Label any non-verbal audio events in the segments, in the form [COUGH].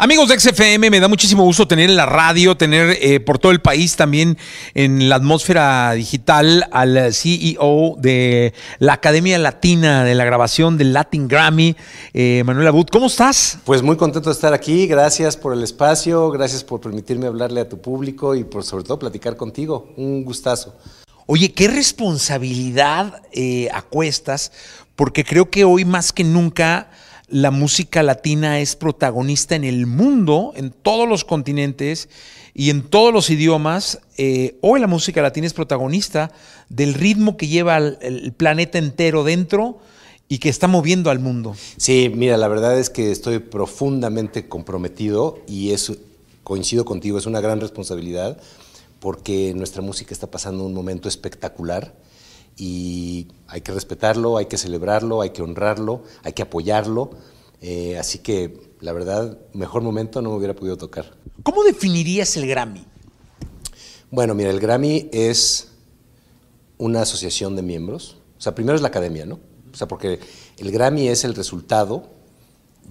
Amigos de XFM, me da muchísimo gusto tener en la radio, tener eh, por todo el país también en la atmósfera digital al CEO de la Academia Latina de la grabación del Latin Grammy, eh, Manuel Abud. ¿Cómo estás? Pues muy contento de estar aquí, gracias por el espacio, gracias por permitirme hablarle a tu público y por sobre todo platicar contigo. Un gustazo. Oye, qué responsabilidad eh, acuestas, porque creo que hoy más que nunca la música latina es protagonista en el mundo, en todos los continentes y en todos los idiomas. Eh, hoy la música latina es protagonista del ritmo que lleva el, planeta entero dentro y que está moviendo al mundo. Sí, mira, la verdad es que estoy profundamente comprometido y coincido contigo, es una gran responsabilidad porque nuestra música está pasando un momento espectacular y hay que respetarlo, hay que celebrarlo, hay que honrarlo, hay que apoyarlo. Eh, así que, la verdad, mejor momento no me hubiera podido tocar. ¿Cómo definirías el Grammy? Bueno, mira, el Grammy es una asociación de miembros. O sea, primero es la academia, ¿no? O sea, porque el Grammy es el resultado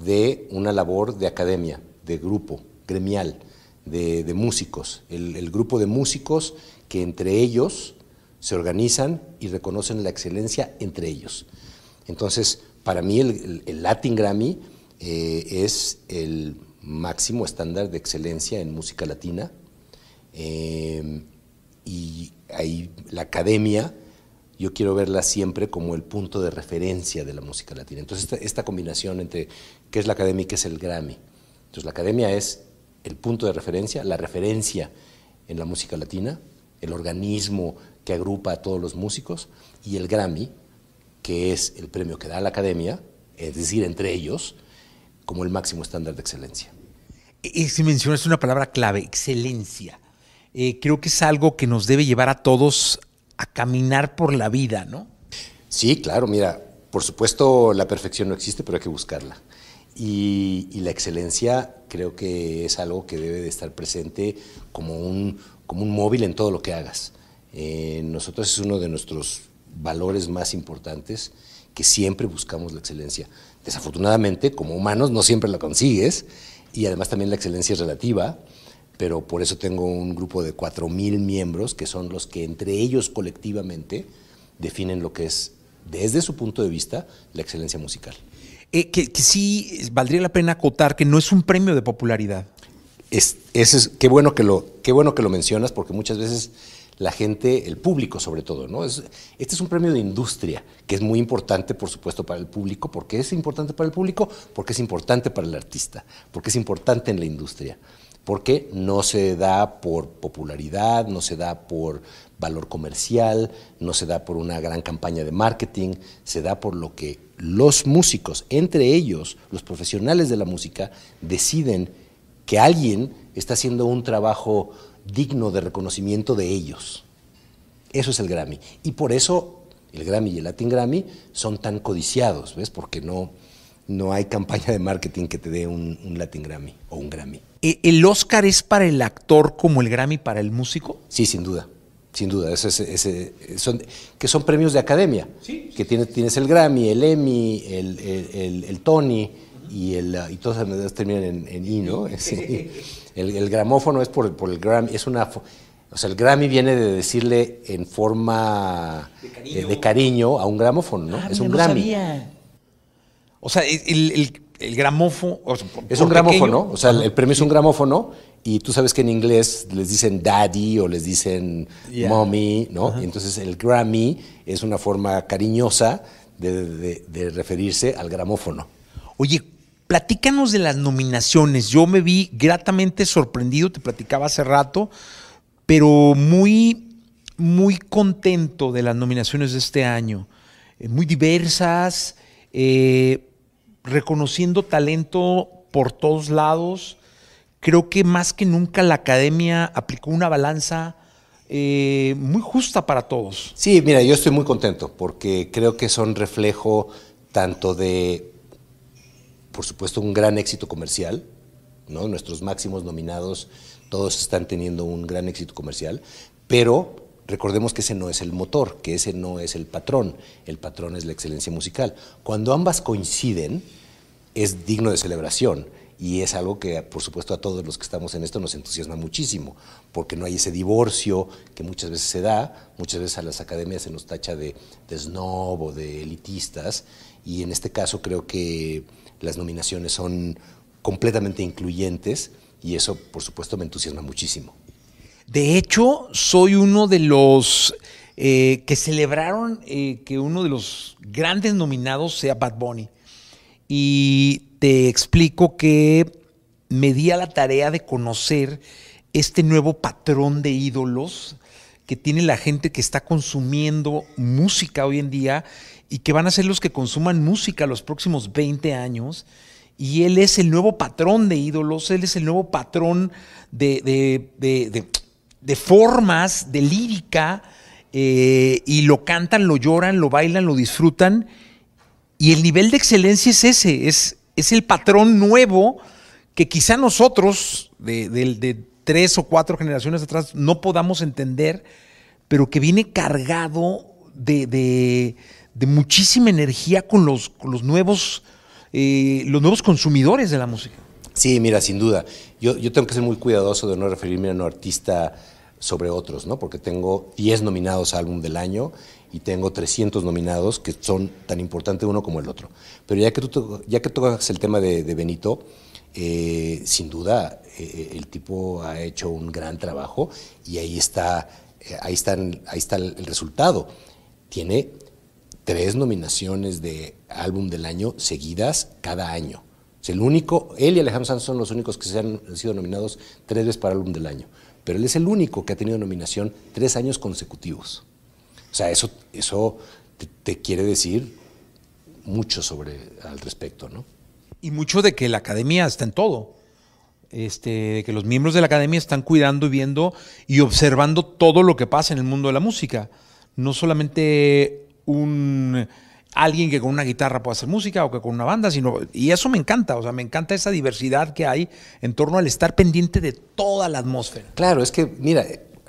de una labor de academia, de grupo, gremial, de, músicos. el grupo de músicos que entre ellos se organizan y reconocen la excelencia entre ellos. Entonces, para mí el, Latin Grammy eh, es el máximo estándar de excelencia en música latina eh, y la academia, yo quiero verla siempre como el punto de referencia de la música latina. Entonces, esta, esta combinación entre qué es la academia y qué es el Grammy. Entonces, la academia es el punto de referencia, la referencia en la música latina, el organismo que agrupa a todos los músicos, y el Grammy, que es el premio que da la academia, es decir, entre ellos, como el máximo estándar de excelencia. Y si mencionas una palabra clave, excelencia, eh, creo que es algo que nos debe llevar a todos a caminar por la vida, ¿no? Sí, claro, mira, por supuesto la perfección no existe, pero hay que buscarla. Y, la excelencia creo que es algo que debe de estar presente como un, como un móvil en todo lo que hagas. Eh, nosotros es uno de nuestros valores más importantes que siempre buscamos la excelencia. Desafortunadamente, como humanos, no siempre la consigues y además también la excelencia es relativa, pero por eso tengo un grupo de 4.000 miembros que son los que entre ellos colectivamente definen lo que es, desde su punto de vista, la excelencia musical. Eh, que, sí valdría la pena acotar que no es un premio de popularidad. bueno que lo, qué bueno que lo mencionas porque muchas veces la gente, el público sobre todo, ¿no? Es, este es un premio de industria, que es muy importante, por supuesto, para el público. ¿Por qué es importante para el público? Porque es importante para el artista, porque es importante en la industria, porque no se da por popularidad, no se da por valor comercial, no se da por una gran campaña de marketing, se da por lo que los músicos, entre ellos los profesionales de la música, deciden que alguien está haciendo un trabajo digno de reconocimiento de ellos. Eso es el Grammy. Y por eso el Grammy y el Latin Grammy son tan codiciados, ¿ves? Porque no, no hay campaña de marketing que te dé un, Latin Grammy o un Grammy. ¿E-, ¿El Oscar es para el actor como el Grammy para el músico? Sí, sin duda. Sin duda, son, que son premios de academia. Sí, que tienes, el Grammy, el Emmy, el, el Tony, y, el, ah, y todas las medidas terminan en, en I, ¿no? [LAUGHS] El, el, gramófono es por, por el Grammy, es una... O sea, el Grammy viene de decirle en forma de cariño, eh, a un gramófono, ¿no? Ah, es un Grammy. O sea, el, el, gramófono... es un gramófono, o sea, el, premio es un gramófono y tú sabes que en inglés les dicen daddy o les dicen mommy, ¿no? Entonces el Grammy es una forma cariñosa de, de referirse al gramófono. Oye, Platícanos de las nominaciones. Yo me vi gratamente sorprendido, te platicaba hace rato, pero muy, muy contento de las nominaciones de este año. Eh, muy diversas, eh, reconociendo talento por todos lados. Creo que más que nunca la academia aplicó una balanza eh, muy justa para todos. Sí, mira, yo estoy muy contento porque creo que son reflejo tanto de por supuesto, un gran éxito comercial. ¿no? Nuestros máximos nominados, todos están teniendo un gran éxito comercial, pero recordemos que ese no es el motor, que ese no es el patrón, el patrón es la excelencia musical. Cuando ambas coinciden, es digno de celebración. Y es algo que, por supuesto, a todos los que estamos en esto nos entusiasma muchísimo, porque no hay ese divorcio que muchas veces se da, muchas veces a las academias se nos tacha de, de snob o de elitistas, y en este caso creo que las nominaciones son completamente incluyentes y eso, por supuesto, me entusiasma muchísimo. De hecho, soy uno de los eh, que celebraron eh, que uno de los grandes nominados sea Bad Bunny. Y te explico que me di a la tarea de conocer este nuevo patrón de ídolos que tiene la gente que está consumiendo música hoy en día y que van a ser los que consuman música los próximos 20 años. Y él es el nuevo patrón de ídolos, él es el nuevo patrón de, de, formas, de lírica, eh, y lo cantan, lo lloran, lo bailan, lo disfrutan. Y el nivel de excelencia es ese, es, es el patrón nuevo que quizá nosotros de tres o cuatro generaciones atrás no podamos entender, pero que viene cargado de, de muchísima energía con los, nuevos, eh, los nuevos consumidores de la música. Sí, mira, sin duda. Yo, yo tengo que ser muy cuidadoso de no referirme a un artista sobre otros, ¿no? Porque tengo 10 nominados a álbum del año y tengo 300 nominados que son tan importantes uno como el otro. Pero ya que tú ya que tocas el tema de, Benito, eh, sin duda eh, el tipo ha hecho un gran trabajo y ahí está, ahí, ahí está el resultado. Tiene tres nominaciones de álbum del año seguidas cada año. Es el único, él y Alejandro Sanz son los únicos que se han, sido nominados tres veces para álbum del año, pero él es el único que ha tenido nominación tres años consecutivos. O sea, eso, eso te, quiere decir mucho sobre al respecto, ¿no? Y mucho de que la academia está en todo. Este, que los miembros de la academia están cuidando y viendo y observando todo lo que pasa en el mundo de la música. No solamente un alguien que con una guitarra pueda hacer música o que con una banda, sino y eso me encanta, o sea, me encanta esa diversidad que hay en torno al estar pendiente de toda la atmósfera. Claro, es que mira,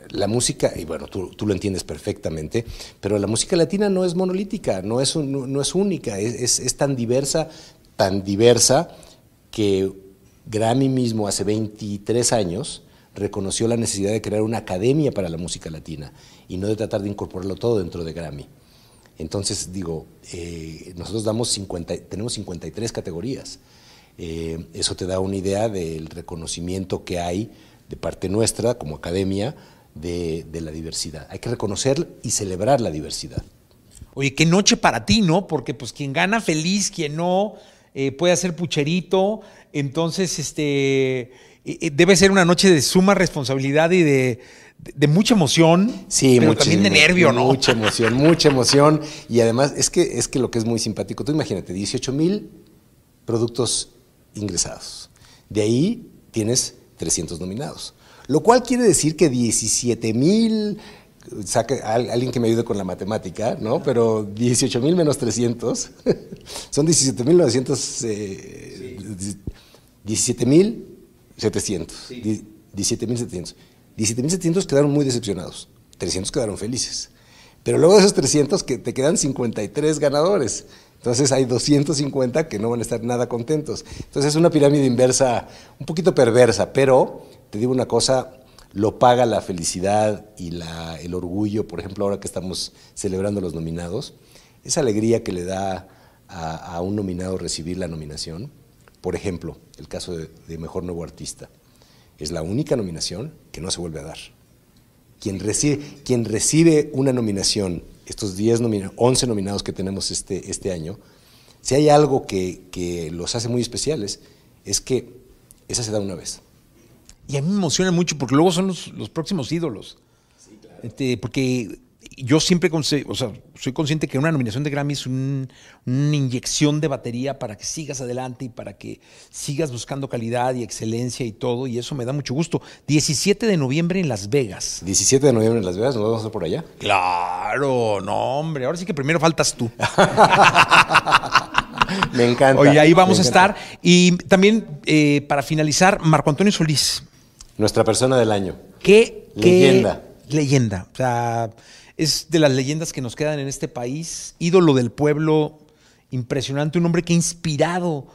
la música, y bueno, tú, lo entiendes perfectamente, pero la música latina no es monolítica, no es, no, es única, es, es, es tan diversa, tan diversa que Grammy mismo hace 23 años reconoció la necesidad de crear una academia para la música latina y no de tratar de incorporarlo todo dentro de Grammy. Entonces, digo, eh, nosotros damos 50, tenemos 53 categorías. Eh, eso te da una idea del reconocimiento que hay de parte nuestra como academia de, la diversidad. Hay que reconocer y celebrar la diversidad. Oye, qué noche para ti, ¿no? Porque pues quien gana feliz, quien no, eh, puede hacer pucherito. Entonces, este, eh, eh, debe ser una noche de suma responsabilidad y de, mucha emoción, sí, pero también de nervio, ¿no? Mucha emoción, [LAUGHS] mucha emoción. Y además, es que, es que lo que es muy simpático, tú imagínate, 18 mil productos ingresados. De ahí tienes 300 nominados. Lo cual quiere decir que 17 mil alguien que me ayude con la matemática, ¿no? Pero 18 mil menos 300 [LAUGHS] son 17 mil 17 eh, mil 700. 17.700. 17.700 quedaron muy decepcionados. 300 quedaron felices. Pero luego de esos 300 que te quedan 53 ganadores. Entonces hay 250 que no van a estar nada contentos. Entonces es una pirámide inversa, un poquito perversa, pero te digo una cosa, lo paga la felicidad y la, el orgullo, por ejemplo, ahora que estamos celebrando los nominados, esa alegría que le da a un nominado recibir la nominación, por ejemplo, el caso de, Mejor Nuevo Artista. Es la única nominación que no se vuelve a dar. Quien recibe, una nominación, estos 10 11 nominados que tenemos este, este año, si hay algo que, los hace muy especiales, es que esa se da una vez. Y a mí me emociona mucho porque luego son los, próximos ídolos. Sí, claro. Este, porque yo siempre soy consciente que una nominación de Grammy es una inyección de batería para que sigas adelante y para que sigas buscando calidad y excelencia y todo, y eso me da mucho gusto. 17 de noviembre en Las Vegas. 17 de noviembre en Las Vegas, ¿nos vamos a por allá? Claro, no, hombre, ahora sí que primero faltas tú. [LAUGHS] me encanta. Oye, ahí vamos a estar. Y también, eh, para finalizar, Marco Antonio Solís. Nuestra persona del año. ¿Qué? Leyenda. leyenda. O sea, es de las leyendas que nos quedan en este país, ídolo del pueblo, impresionante, un hombre que ha inspirado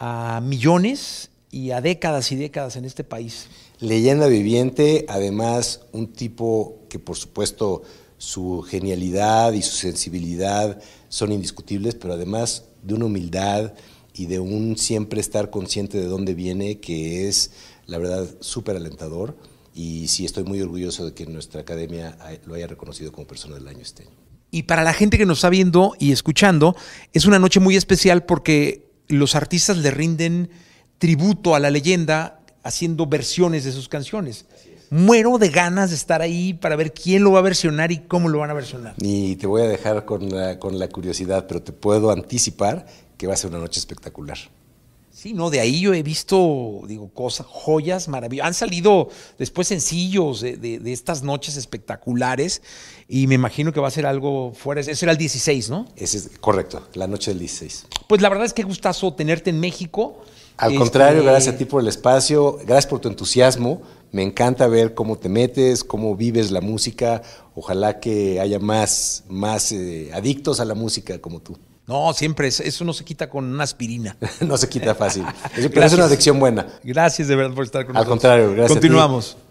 a millones y a décadas y décadas en este país. Leyenda viviente, además un tipo que por supuesto su genialidad y su sensibilidad son indiscutibles, pero además de una humildad y de un siempre estar consciente de dónde viene, que es la verdad súper alentador y sí estoy muy orgulloso de que nuestra academia lo haya reconocido como persona del año este año. Y para la gente que nos está viendo y escuchando, es una noche muy especial porque los artistas le rinden tributo a la leyenda haciendo versiones de sus canciones. Muero de ganas de estar ahí para ver quién lo va a versionar y cómo lo van a versionar. Y te voy a dejar con la, con la curiosidad, pero te puedo anticipar que va a ser una noche espectacular. Sí, no, de ahí yo he visto, digo, cosas, joyas maravillosas. Han salido después sencillos de, estas noches espectaculares y me imagino que va a ser algo fuera. Ese era el 16, ¿no? es correcto, la noche del 16. Pues la verdad es que gustazo tenerte en México. Al contrario, este gracias a ti por el espacio, gracias por tu entusiasmo. Me encanta ver cómo te metes, cómo vives la música. Ojalá que haya más, más eh, adictos a la música como tú. No, siempre, eso no se quita con una aspirina. [LAUGHS] no se quita fácil. [LAUGHS] Pero es una adicción buena. Gracias de verdad por estar con nosotros. Al contrario, gracias. Continuamos.